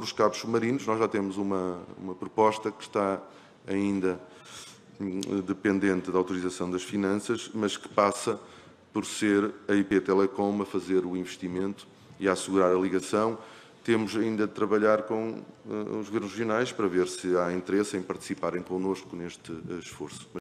Para os cabos submarinos, nós já temos uma, uma proposta que está ainda hum, dependente da autorização das finanças, mas que passa por ser a IP Telecom a fazer o investimento e a assegurar a ligação. Temos ainda de trabalhar com eh, os governos regionais para ver se há interesse em participarem connosco neste eh, esforço.